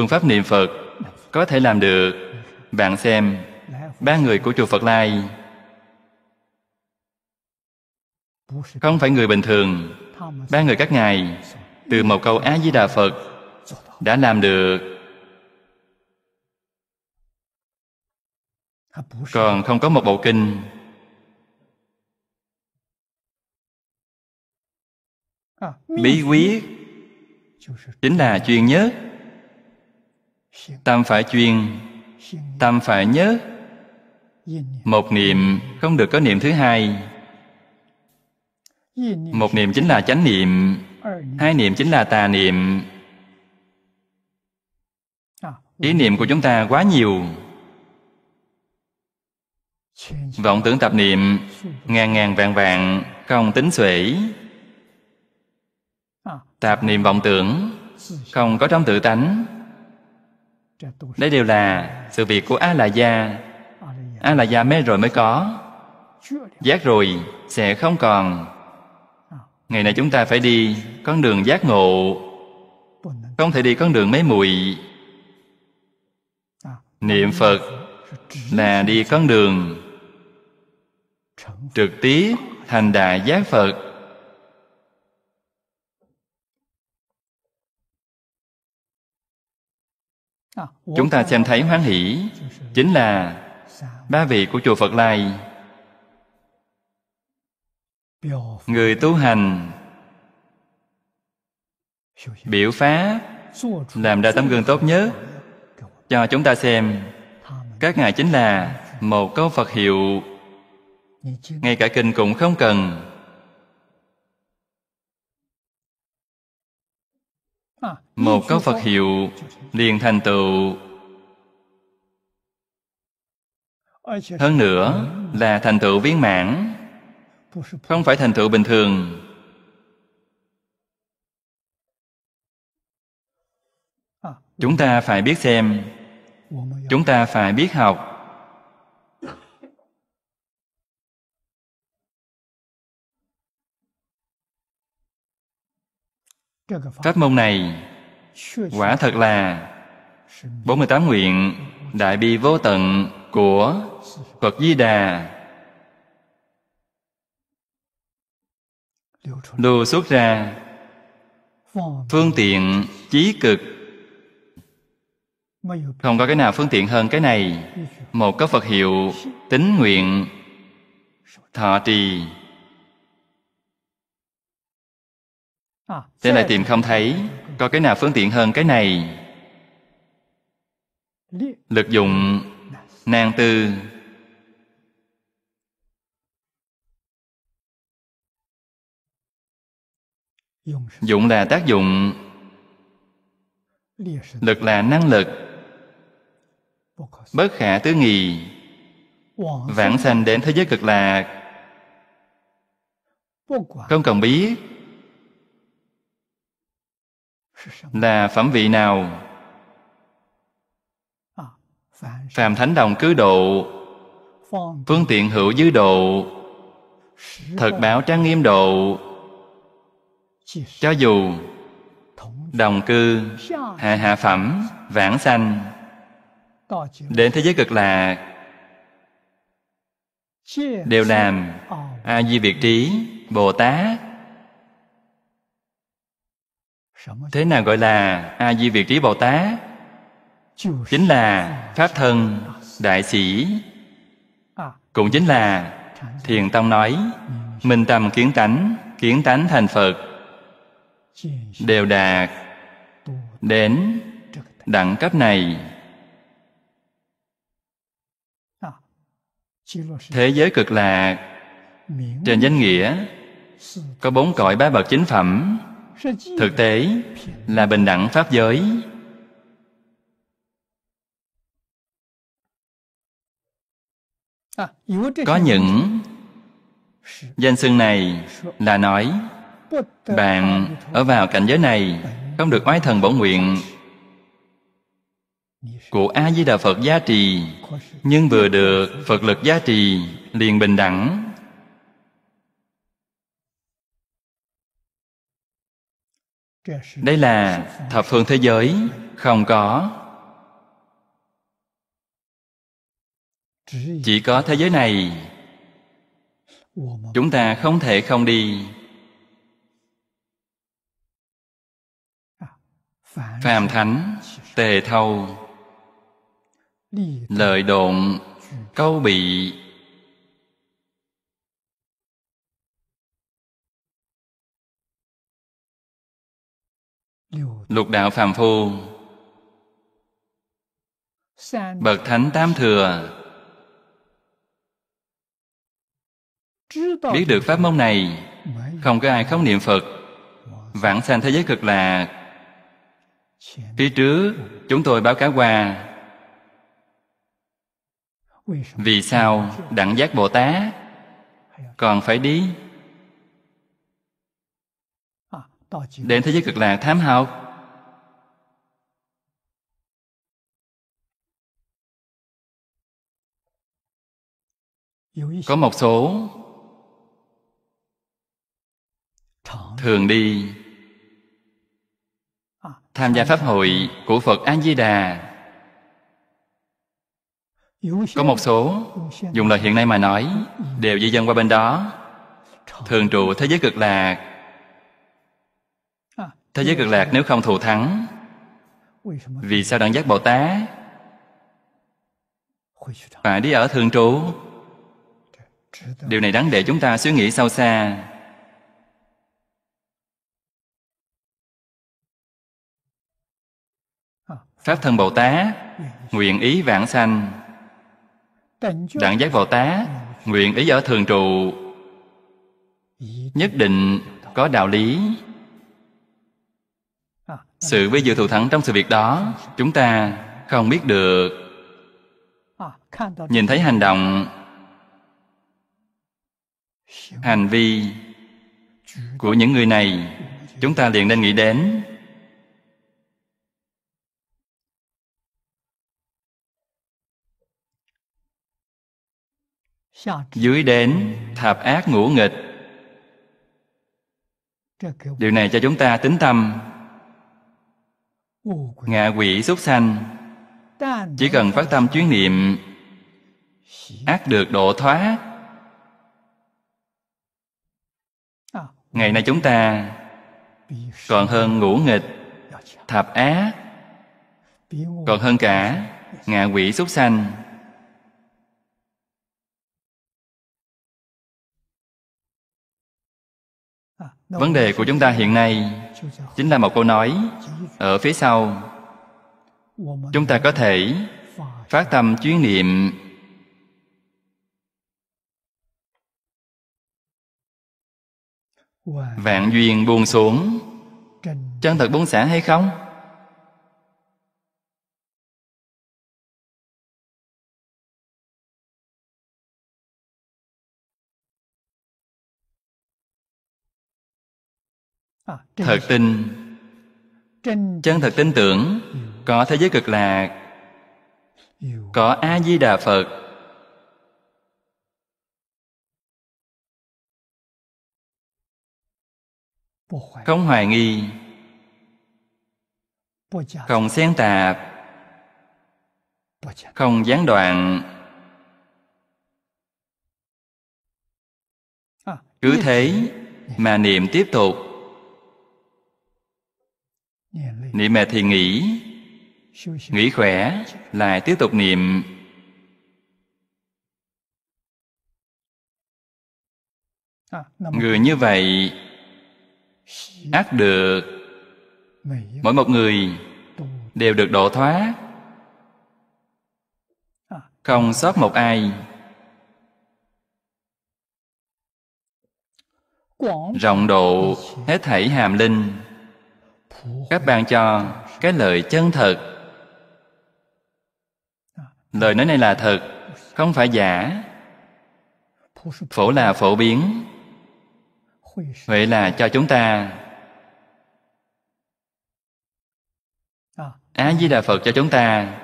phương pháp niệm phật có thể làm được bạn xem ba người của chùa phật lai không phải người bình thường ba người các ngài từ một câu á di đà phật đã làm được còn không có một bộ kinh bí quyết chính là chuyên nhất tâm phải chuyên tâm phải nhớ một niệm không được có niệm thứ hai một niệm chính là chánh niệm hai niệm chính là tà niệm à, ý niệm của chúng ta quá nhiều vọng tưởng tập niệm ngàn ngàn vạn vạn không tính xuể à. tạp niệm vọng tưởng không có trong tự tánh đây đều là sự việc của A La Gia. A La Gia mê rồi mới có. Giác rồi sẽ không còn. Ngày nay chúng ta phải đi con đường giác ngộ. Không thể đi con đường mấy mùi Niệm Phật là đi con đường trực tiếp thành đại giác Phật chúng ta xem thấy hoan hỷ chính là ba vị của chùa phật lai người tu hành biểu pháp làm ra tấm gương tốt nhất cho chúng ta xem các ngài chính là một câu phật hiệu ngay cả kinh cũng không cần một có phật hiệu liền thành tựu hơn nữa là thành tựu viên mãn không phải thành tựu bình thường chúng ta phải biết xem chúng ta phải biết học Pháp môn này quả thật là 48 nguyện Đại Bi Vô Tận của Phật Di Đà lưu xuất ra phương tiện chí cực không có cái nào phương tiện hơn cái này một có phật hiệu tín nguyện thọ trì thế này tìm không thấy Có cái nào phương tiện hơn cái này Lực dụng Nàng tư Dụng là tác dụng Lực là năng lực Bất khả tứ nghị Vãng sanh đến thế giới cực lạc Không cần biết là phẩm vị nào phàm thánh đồng cứ độ phương tiện hữu dư độ thật báo trang nghiêm độ cho dù đồng cư hạ hạ phẩm vãng sanh đến thế giới cực lạc đều làm ờ. a di việt trí bồ tát thế nào gọi là a di việt trí bồ tát chính là pháp thân đại sĩ cũng chính là thiền tông nói mình tầm kiến tánh kiến tánh thành phật đều đạt đến đẳng cấp này thế giới cực lạc trên danh nghĩa có bốn cõi bá bậc chính phẩm thực tế là bình đẳng pháp giới có những danh xưng này là nói bạn ở vào cảnh giới này không được oai thần bổ nguyện của a di đà phật gia trì nhưng vừa được phật lực gia trì liền bình đẳng đây là thập phương thế giới không có chỉ có thế giới này chúng ta không thể không đi phàm thánh tề thâu lợi độn câu bị lục đạo phàm phu bậc thánh tam thừa biết được pháp môn này không có ai không niệm phật vãng sanh thế giới cực lạc phía trước chúng tôi báo cáo qua vì sao đẳng giác bồ tát còn phải đi à, đến thế giới cực lạc thám học có một số thường đi tham gia pháp hội của phật a di đà có một số dùng lời hiện nay mà nói đều di dân qua bên đó thường trụ thế giới cực lạc à, thế giới cực lạc nếu không thù thắng vì sao đẳng giác bồ tát phải đi ở thường trụ điều này đáng để chúng ta suy nghĩ sâu xa pháp thân bồ tát nguyện ý vãng sanh đẳng giác bồ tát nguyện ý ở thường trụ nhất định có đạo lý sự với dự thù thắng trong sự việc đó chúng ta không biết được nhìn thấy hành động hành vi của những người này chúng ta liền nên nghĩ đến dưới đến thạp ác ngũ nghịch điều này cho chúng ta tính tâm ngạ quỷ xúc sanh chỉ cần phát tâm chuyến niệm ác được độ thoát Ngày nay chúng ta còn hơn ngũ nghịch, thập ác, còn hơn cả ngạ quỷ súc sanh. Vấn đề của chúng ta hiện nay chính là một câu nói ở phía sau. Chúng ta có thể phát tâm chuyến niệm Vạn duyên buông xuống Chân thật bốn xả hay không? À, thật tin Chân thật tin tưởng Có thế giới cực lạc Có A-di-đà Phật không hoài nghi không xen tạp không gián đoạn à, cứ thế mà niệm tiếp tục niệm mệt thì nghỉ nghỉ khỏe lại tiếp tục niệm à, người như vậy ác được mỗi một người đều được độ thoát không sót một ai rộng độ hết thảy hàm linh các bạn cho cái lời chân thật lời nói này là thật không phải giả phổ là phổ biến Vậy là cho chúng ta Á Di Đà Phật cho chúng ta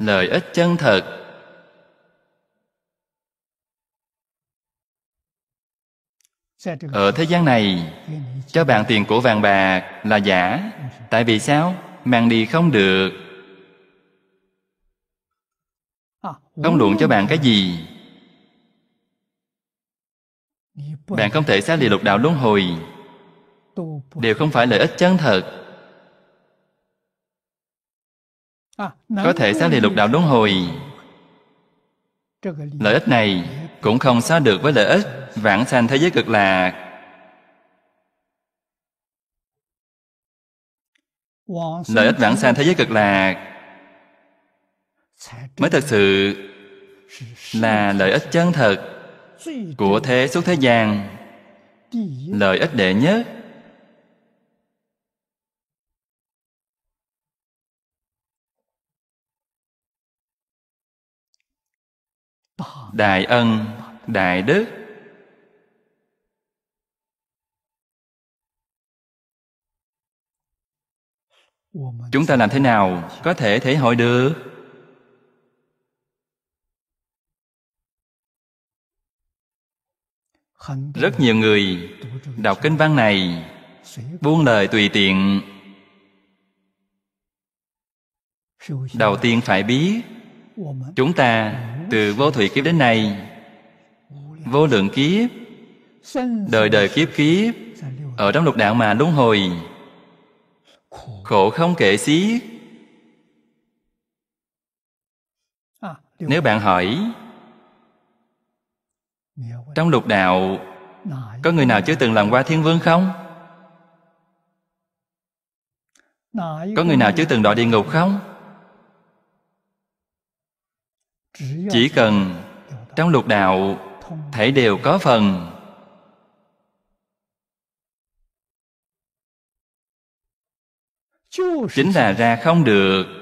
lợi ích chân thật ở thế gian này cho bạn tiền của vàng bạc là giả ừ. tại vì sao mang đi không được à, không luận cho bạn cái gì bạn không thể xá lìa lục đạo luân hồi đều không phải lợi ích chân thật có thể xá lìa lục đạo luân hồi lợi ích này cũng không xá được với lợi ích vãng sanh thế giới cực lạc lợi ích vãng sanh thế giới cực lạc mới thật sự là lợi ích chân thật của thế xuất thế gian lợi ích đệ nhất đại ân đại đức chúng ta làm thế nào có thể thể hội được rất nhiều người đọc kinh văn này buông lời tùy tiện đầu tiên phải biết chúng ta từ vô thủy kiếp đến nay vô lượng kiếp đời đời kiếp kiếp ở trong lục đạo mà luân hồi khổ không kể xiết nếu bạn hỏi trong lục đạo có người nào chưa từng làm qua thiên vương không có người nào chưa từng đọa địa ngục không chỉ cần trong lục đạo thể đều có phần chính là ra không được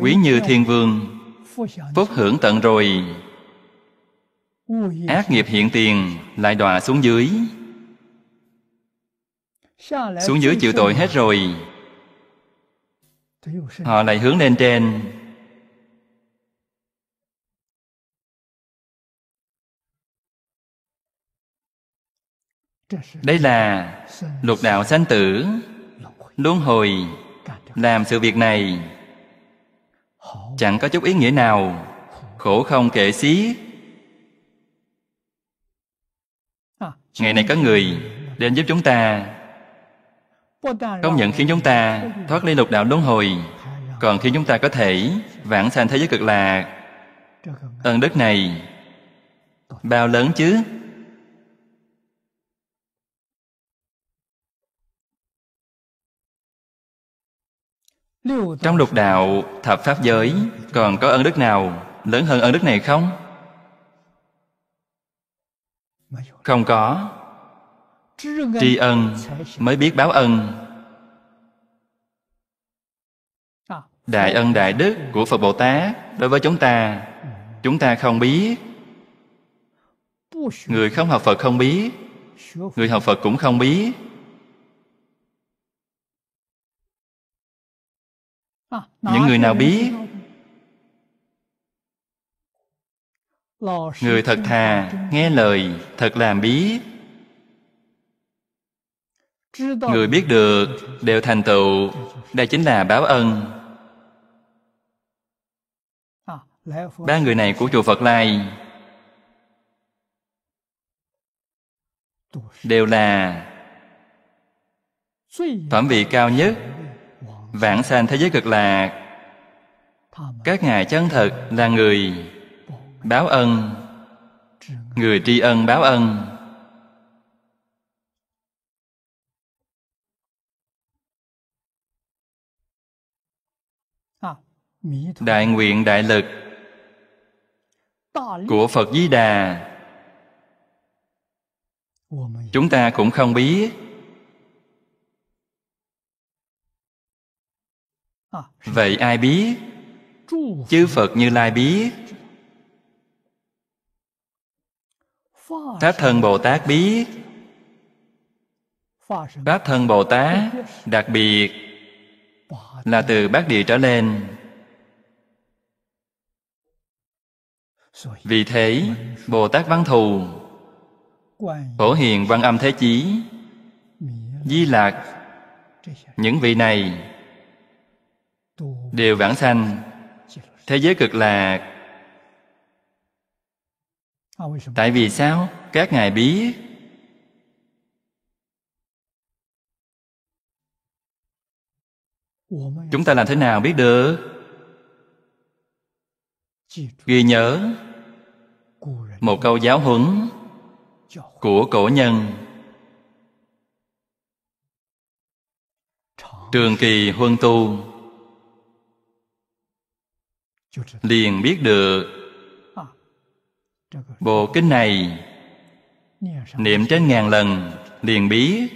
Quý như thiên vương Phúc hưởng tận rồi Ác nghiệp hiện tiền Lại đọa xuống dưới Xuống dưới chịu tội hết rồi Họ lại hướng lên trên Đây là lục đạo sanh tử Luân hồi Làm sự việc này chẳng có chút ý nghĩa nào khổ không kệ xí ngày này có người đến giúp chúng ta không nhận khiến chúng ta thoát ly lục đạo luân hồi còn khiến chúng ta có thể vãng sanh thế giới cực lạc ân đức này bao lớn chứ Trong lục đạo thập pháp giới Còn có ơn đức nào lớn hơn ơn đức này không? Không có Tri ân mới biết báo ân Đại ân đại đức của Phật Bồ Tát Đối với chúng ta Chúng ta không biết Người không học Phật không biết Người học Phật cũng không biết những người nào biết người thật thà nghe lời thật làm biết người biết được đều thành tựu đây chính là báo ân ba người này của chùa phật lai đều là phẩm vị cao nhất vãng sanh thế giới cực lạc các ngài chân thật là người báo ân người tri ân báo ân đại nguyện đại lực của phật di đà chúng ta cũng không biết Ờ. vậy ai biết chư phật như lai biết pháp thân bồ tát biết pháp thân bồ tát đặc biệt là từ bát địa trở lên vì thế bồ tát văn thù phổ hiền văn âm thế chí di lạc những vị này đều vãng sanh thế giới cực lạc tại vì sao các ngài biết chúng ta làm thế nào biết được ghi nhớ một câu giáo huấn của cổ nhân trường kỳ huân tu liền biết được à, bộ kinh này niệm trên ngàn lần liền biết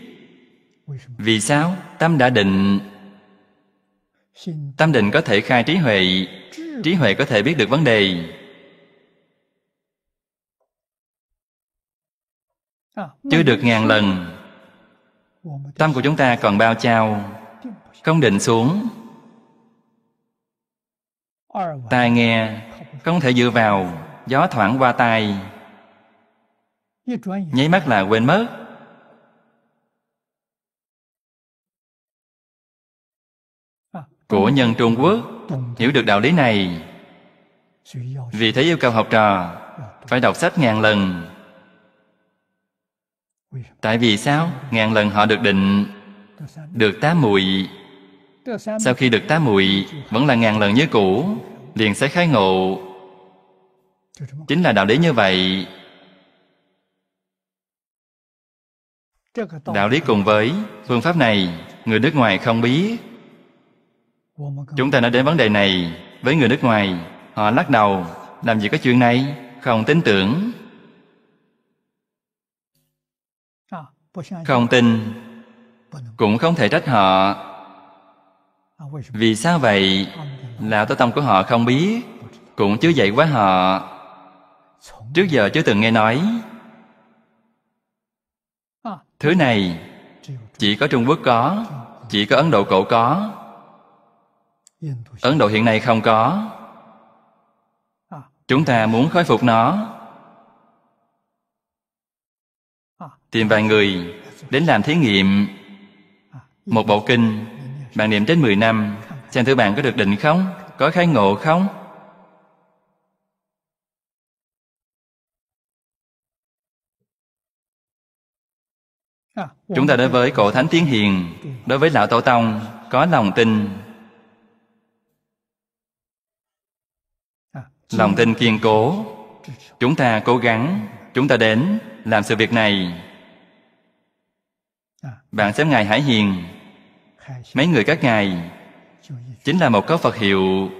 vì sao tâm đã định tâm định có thể khai trí huệ trí huệ có thể biết được vấn đề à, chưa được ngàn lần tâm của chúng ta còn bao trao không định xuống tai nghe không thể dựa vào gió thoảng qua tai nháy mắt là quên mất của nhân trung quốc hiểu được đạo lý này vì thế yêu cầu học trò phải đọc sách ngàn lần tại vì sao ngàn lần họ được định được tá mùi. Sau khi được tá muội Vẫn là ngàn lần như cũ Liền sẽ khai ngộ Chính là đạo lý như vậy Đạo lý cùng với phương pháp này Người nước ngoài không biết Chúng ta nói đến vấn đề này Với người nước ngoài Họ lắc đầu Làm gì có chuyện này Không tin tưởng Không tin Cũng không thể trách họ vì sao vậy lão tổ tông của họ không biết cũng chứa dậy quá họ trước giờ chưa từng nghe nói thứ này chỉ có trung quốc có chỉ có ấn độ cổ có ấn độ hiện nay không có chúng ta muốn khôi phục nó tìm vài người đến làm thí nghiệm một bộ kinh bạn niệm đến 10 năm, xem thử bạn có được định không? Có khai ngộ không? Chúng ta đối với cổ Thánh Tiến Hiền, đối với Lão Tổ Tông, có lòng tin. Lòng tin kiên cố. Chúng ta cố gắng, chúng ta đến làm sự việc này. Bạn xem Ngài Hải Hiền mấy người các ngài chính là một có phật hiệu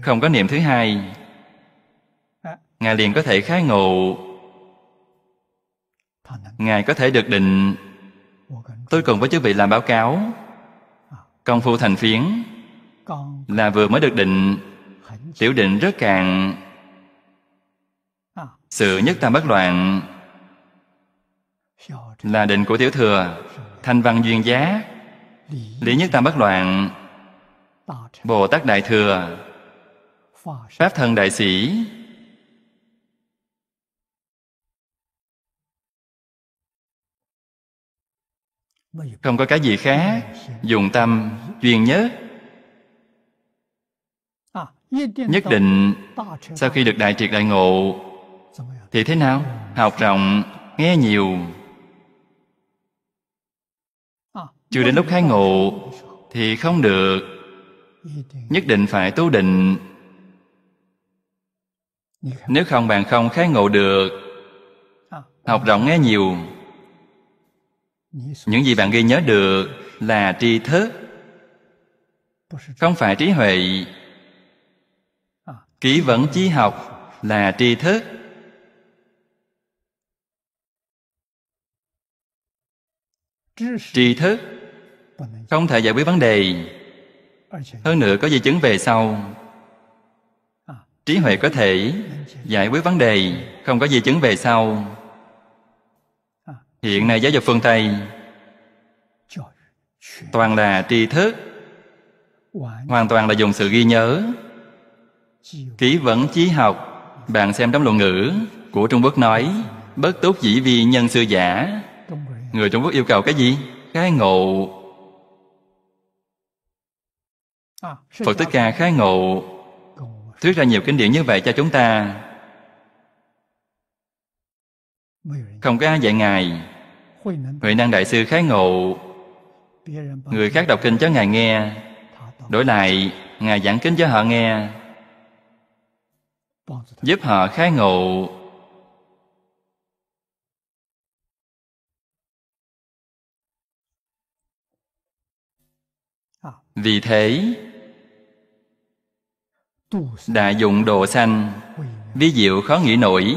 không có niệm thứ hai ngài liền có thể khái ngộ ngài có thể được định tôi cùng với chư vị làm báo cáo công phu thành phiến là vừa mới được định tiểu định rất cạn sự nhất tam bất loạn là định của tiểu thừa Thành văn duyên giá Lý nhất tam bất loạn Bồ Tát Đại Thừa Pháp Thân Đại Sĩ Không có cái gì khác Dùng tâm duyên nhất Nhất định Sau khi được đại triệt đại ngộ Thì thế nào? Học rộng, nghe nhiều chưa đến lúc khai ngộ thì không được nhất định phải tu định nếu không bạn không khai ngộ được học rộng nghe nhiều những gì bạn ghi nhớ được là tri thức không phải trí huệ kỹ vẫn chi học là tri thức tri thức không thể giải quyết vấn đề hơn nữa có di chứng về sau trí huệ có thể giải quyết vấn đề không có di chứng về sau hiện nay giáo dục phương tây toàn là tri thức hoàn toàn là dùng sự ghi nhớ ký vẫn trí học bạn xem trong luận ngữ của trung quốc nói bất túc dĩ vi nhân sư giả người trung quốc yêu cầu cái gì cái ngộ À, Phật Tích Ca khai ngộ thuyết ra nhiều kinh điển như vậy cho chúng ta không có ai dạy ngài huệ năng đại sư khai ngộ người khác đọc kinh cho ngài nghe đổi lại ngài giảng kinh cho họ nghe giúp họ khai ngộ vì thế đã dụng độ sanh Vi diệu khó nghĩ nổi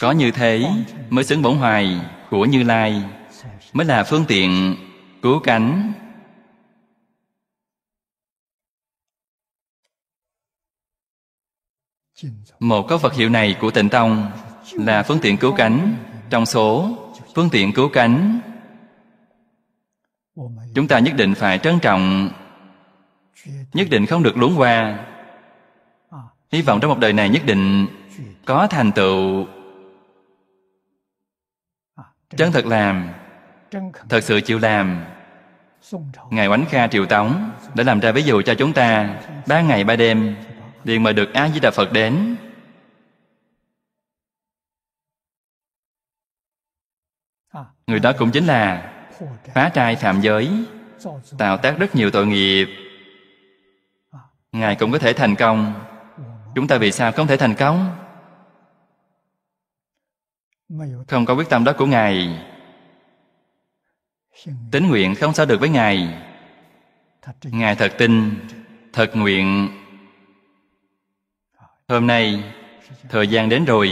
Có như thế mới xứng bổn hoài của Như Lai Mới là phương tiện cứu cánh Một có Phật hiệu này của tịnh Tông Là phương tiện cứu cánh Trong số phương tiện cứu cánh Chúng ta nhất định phải trân trọng Nhất định không được luống qua hy vọng trong một đời này nhất định có thành tựu chân thật làm thật sự chịu làm ngài oánh kha Triều tống đã làm ra ví dụ cho chúng ta ba ngày ba đêm liền mời được a di đà phật đến người đó cũng chính là phá trai phạm giới tạo tác rất nhiều tội nghiệp ngài cũng có thể thành công chúng ta vì sao không thể thành công không có quyết tâm đó của ngài tín nguyện không sao được với ngài ngài thật tin thật nguyện hôm nay thời gian đến rồi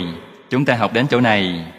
chúng ta học đến chỗ này